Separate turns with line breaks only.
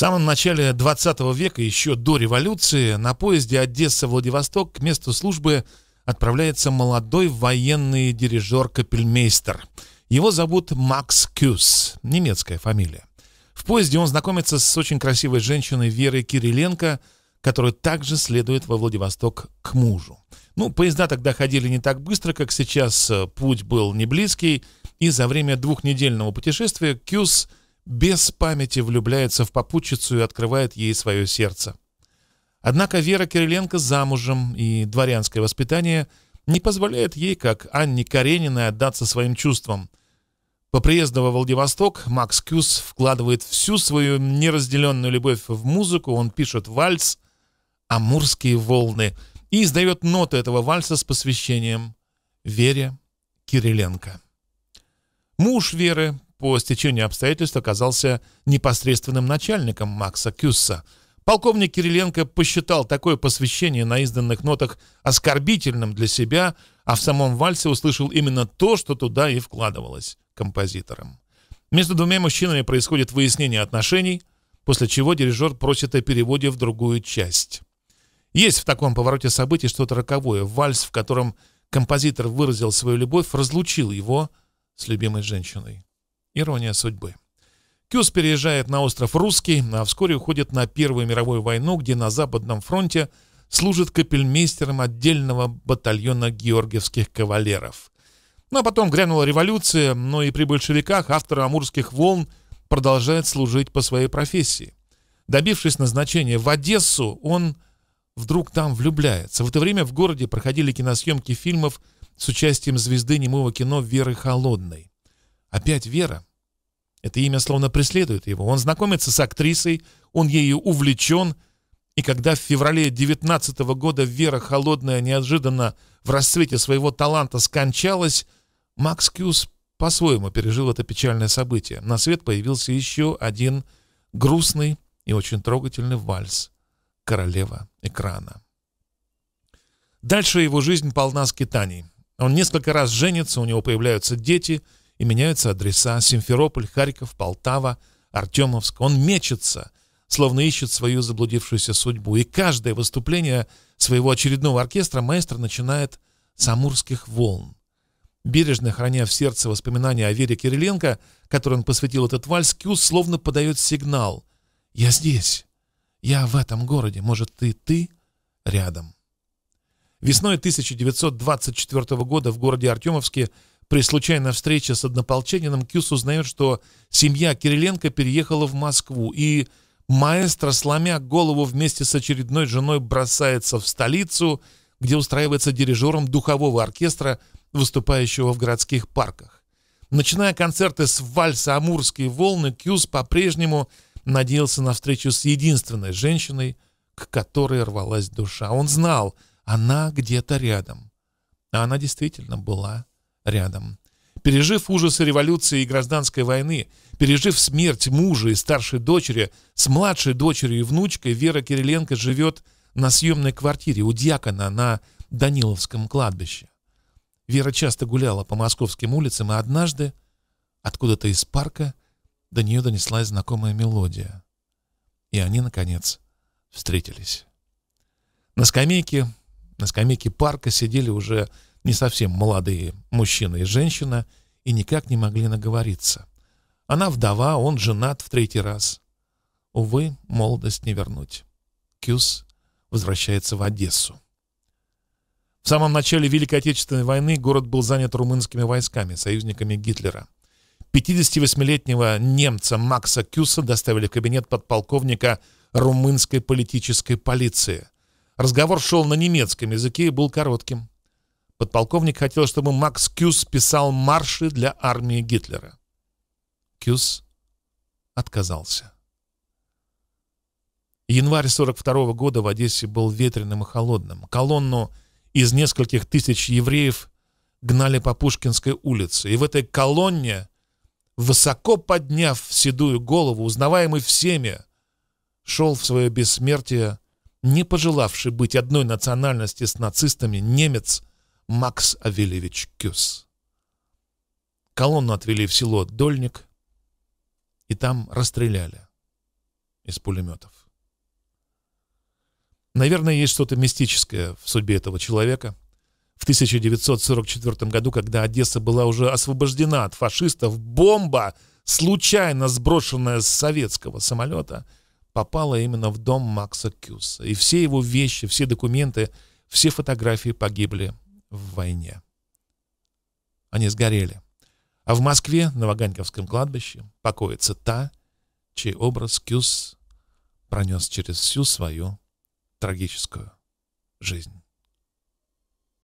самом начале 20 века, еще до революции, на поезде Одесса-Владивосток к месту службы отправляется молодой военный дирижер-капельмейстер. Его зовут Макс Кюс, немецкая фамилия. В поезде он знакомится с очень красивой женщиной Верой Кириленко, которая также следует во Владивосток к мужу. Ну, поезда тогда ходили не так быстро, как сейчас, э, путь был не близкий, и за время двухнедельного путешествия Кюс – без памяти влюбляется в попутчицу и открывает ей свое сердце. Однако Вера Кириленко замужем, и дворянское воспитание не позволяет ей, как Анне Карениной, отдаться своим чувствам. По приезду во Владивосток Макс Кюс вкладывает всю свою неразделенную любовь в музыку, он пишет вальс «Амурские волны» и издает ноты этого вальса с посвящением Вере Кириленко. Муж Веры, по стечению обстоятельств оказался непосредственным начальником Макса Кюсса. Полковник Кириленко посчитал такое посвящение на изданных нотах оскорбительным для себя, а в самом вальсе услышал именно то, что туда и вкладывалось композитором. Между двумя мужчинами происходит выяснение отношений, после чего дирижер просит о переводе в другую часть. Есть в таком повороте событий что-то роковое. Вальс, в котором композитор выразил свою любовь, разлучил его с любимой женщиной. Ирония судьбы. Кюс переезжает на остров Русский, а вскоре уходит на Первую мировую войну, где на Западном фронте служит капельмейстером отдельного батальона георгиевских кавалеров. Ну а потом грянула революция, но и при большевиках автор «Амурских волн» продолжает служить по своей профессии. Добившись назначения в Одессу, он вдруг там влюбляется. В это время в городе проходили киносъемки фильмов с участием звезды немого кино Веры Холодной. Опять Вера. Это имя словно преследует его. Он знакомится с актрисой, он ею увлечен. И когда в феврале 19 -го года Вера Холодная неожиданно в расцвете своего таланта скончалась, Макс Кьюз по-своему пережил это печальное событие. На свет появился еще один грустный и очень трогательный вальс «Королева экрана». Дальше его жизнь полна скитаний. Он несколько раз женится, у него появляются дети – и меняются адреса Симферополь, Харьков, Полтава, Артемовск. Он мечется, словно ищет свою заблудившуюся судьбу. И каждое выступление своего очередного оркестра маэстро начинает с амурских волн. Бережно храня в сердце воспоминания о Вере Кириленко, которой он посвятил этот вальс, Кюс словно подает сигнал «Я здесь! Я в этом городе! Может, ты, ты рядом!» Весной 1924 года в городе Артемовске при случайной встрече с однополчанином Кьюс узнает, что семья Кириленко переехала в Москву, и маэстро, сломя голову вместе с очередной женой, бросается в столицу, где устраивается дирижером духового оркестра, выступающего в городских парках. Начиная концерты с вальса «Амурские волны», Кьюс по-прежнему надеялся на встречу с единственной женщиной, к которой рвалась душа. Он знал, она где-то рядом. А она действительно была рядом. Пережив ужасы революции и гражданской войны, пережив смерть мужа и старшей дочери, с младшей дочерью и внучкой Вера Кириленко живет на съемной квартире у дьякона на Даниловском кладбище. Вера часто гуляла по московским улицам, и однажды откуда-то из парка до нее донеслась знакомая мелодия. И они, наконец, встретились. На скамейке, на скамейке парка сидели уже не совсем молодые мужчина и женщина, и никак не могли наговориться. Она вдова, он женат в третий раз. Увы, молодость не вернуть. Кюс возвращается в Одессу. В самом начале Великой Отечественной войны город был занят румынскими войсками, союзниками Гитлера. 58-летнего немца Макса Кюса доставили в кабинет подполковника румынской политической полиции. Разговор шел на немецком языке и был коротким. Подполковник хотел, чтобы Макс Кюс писал марши для армии Гитлера. Кюс отказался. Январь 42 -го года в Одессе был ветреным и холодным. Колонну из нескольких тысяч евреев гнали по Пушкинской улице. И в этой колонне, высоко подняв седую голову, узнаваемый всеми, шел в свое бессмертие не пожелавший быть одной национальности с нацистами немец Макс Авельевич Кюс. Колонну отвели в село Дольник, и там расстреляли из пулеметов. Наверное, есть что-то мистическое в судьбе этого человека. В 1944 году, когда Одесса была уже освобождена от фашистов, бомба, случайно сброшенная с советского самолета, попала именно в дом Макса Кюса. И все его вещи, все документы, все фотографии погибли в войне. Они сгорели. А в Москве, на Ваганьковском кладбище, покоится та, чей образ Кюс пронес через всю свою трагическую жизнь.